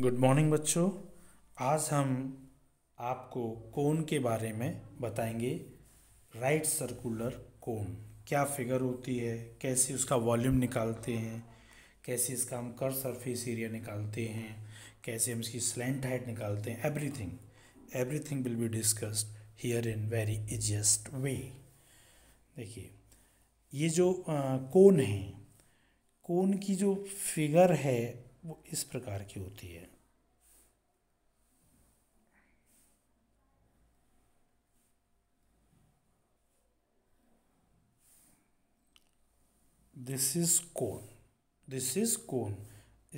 good morning बच्चों आज हम आपको कोन के बारे में बताएंगे राइट सर्कुलर कोन क्या फिगर होती है कैसे उसका वॉल्यूम निकालते हैं कैसे इसका हम कर सरफेस एरिया निकालते हैं कैसे हम इसकी स्लेंट हाइट निकालते हैं everything everything will be discussed here in very easiest way देखिए ये जो कोन है कोन की जो फिगर है वो इस प्रकार की होती है this is cone this is cone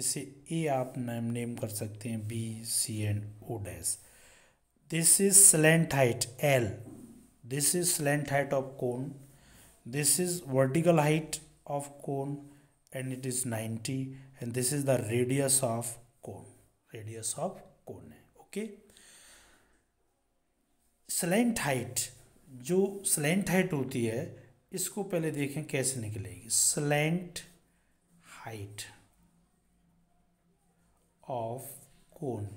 इसे ए आप नेम नेम कर सकते हैं B C and O dash this is slant height L this is slant height of cone this is vertical height of cone and it is 90 and this is the radius of cone radius of cone okay slant height जो slant height होती है इसको पहले देखें कैसे निकलेगी slant height of कोन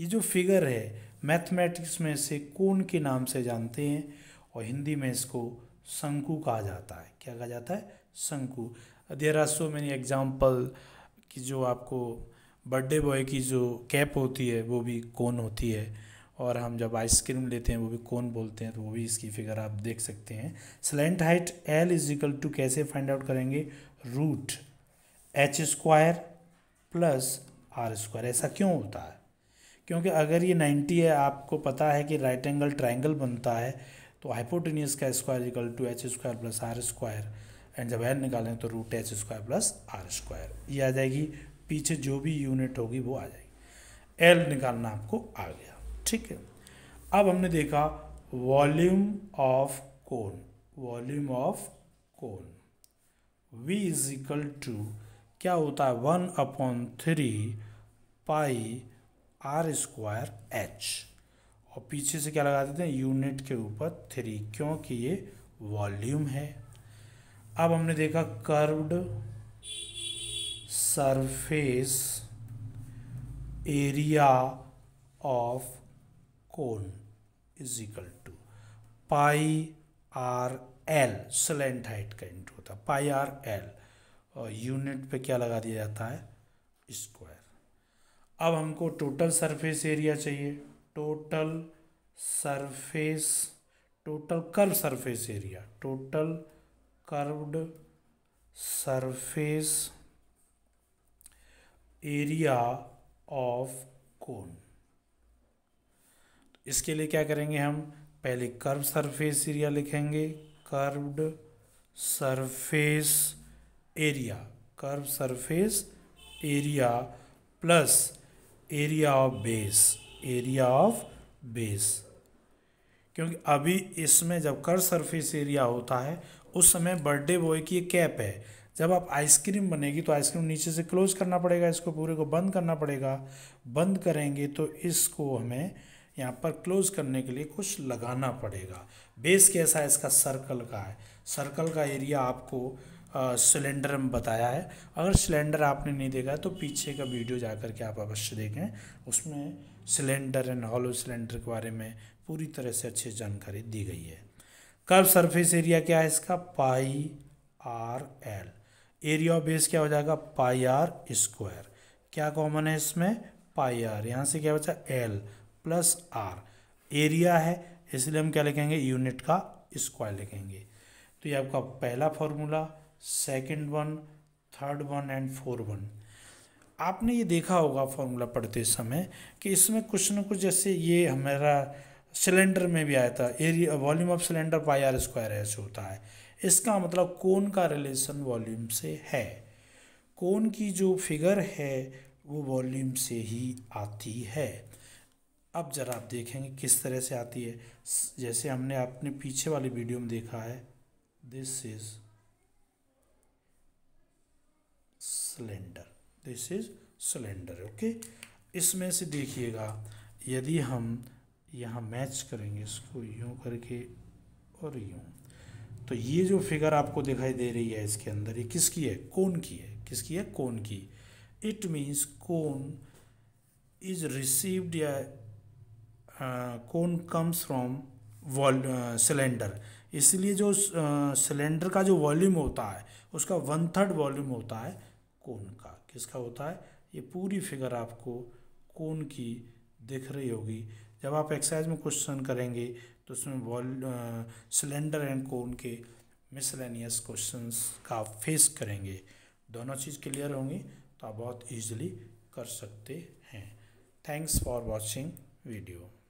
ये जो फिगर है मैथमेटिक्स में से कोन के नाम से जानते हैं और हिंदी में इसको शंकु कहा जाता है क्या कहा जाता है शंकु there are so many example कि जो आपको बर्थडे बॉय की जो कैप होती है वो भी कौन होती है और हम जब आइसक्रीम लेते हैं वो भी कौन बोलते हैं तो वो भी इसकी फिगर आप देख सकते हैं slant height L is equal to कैसे फाइंड आउट करेंगे root H square plus R square ऐसा क्यों होता है क्योंकि अगर ये 90 है आपको पता है कि राइट एंगल ट्राइंगल बनता है तो हाइपोटीनियस का square equal to H square plus R square and जब एन निकालें तो root H square plus R square ये आ जाएगी पीछे जो भी यूनिट होगी वो आ जाएगी एल निकालना आपको आ गया ठीक है अब हमने देखा volume of cone volume of cone V is equal to क्या होता है one upon three pi R square H और पीछे से क्या लगा देते हैं यूनिट के ऊपर थ्री क्योंकि ये वॉल्यूम है अब हमने देखा curved surface area of cone is equal to pi R L slant height का इंट होता है पाई आर एल और यूनिट पे क्या लगा दिया जाता है स्क्वायर अब हमको टोटल सरफेस एरिया चाहिए total surface total curve surface area total curved surface area of cone इसके लिए क्या करेंगे हम पहले कर्व सरफेस एरिया लिखेंगे curved surface area curve surface area plus area of base area of base क्योंकि अभी इसमें जब कर सरफेस एरिया होता है उस समय बर्थडे बॉय की एक कैप है जब आप आइसक्रीम बनेगी तो आइसक्रीम नीचे से क्लोज करना पड़ेगा इसको पूरे को बंद करना पड़ेगा बंद करेंगे तो इसको हमें यहाँ पर क्लोज करने के लिए कुछ लगाना पड़ेगा बेस कैसा है इसका सर्कल का है सर्कल का एरिया आपको सिलेंडर में बताया है अगर सिलेंडर आपने नहीं देखा है तो पीछे का वीडियो जा कर के आप अवश्य देखें उसमें सिलेंडर एंड हॉलो सिलेंडर के बारे में पूरी तरह से अच्छी जानकारी दी गई है कर्व सरफेस एरिया क्या है इसका pi R L area of base क्या हो जाएगा पाई आर स्क्वायर क्या कॉमन है इसमें पाई आर यहाँ से क्या बचा एल प्लस आर एरिया है इसलिए हम क्या लिखेंगे यूनिट का स्क्वायर लिखेंगे तो ये आपका पहला formula second one third one and four one आपने ये देखा होगा फॉर्मूला पढ़ते समय कि इसमें कुछ ना कुछ जैसे ये हमारा सिलेंडर में भी आया था area volume of cylinder pi R square ऐसे होता है इसका मतलब कोन का रिलेशन वॉल्यूम से है कोन की जो फिगर है वो वॉल्यूम से ही आती है अब जरा आप देखेंगे किस तरह से आती है जैसे हमने अपने पीछे वाली वीडियो में देखा है this is cylinder this is cylinder okay इसमें से देखिएगा यदि हम यहाँ मैच करेंगे इसको यूँ करके और यूँ तो ये जो फिगर आपको दिखाई दे रही है इसके अंदर ये किसकी है कौन की है किसकी है कौन की इट मीन्स कौन इज रिसीव्ड या कौन कम्स फ्रॉम वॉल सिलेंडर इसलिए जो सिलेंडर uh, का जो वॉल्यूम होता है उसका वन थर्ड वॉल्यूम होता है कौन का किसका होता है ये पूरी फिगर आपको कोन की दिख रही होगी जब आप एक्सरसाइज में क्वेश्चन करेंगे तो उसमें वॉल सिलेंडर एंड कोन के मिसलेनियस क्वेश्चन का आप फेस करेंगे दोनों चीज़ क्लियर होंगी तो आप बहुत ईजिली कर सकते हैं थैंक्स फॉर वॉचिंग वीडियो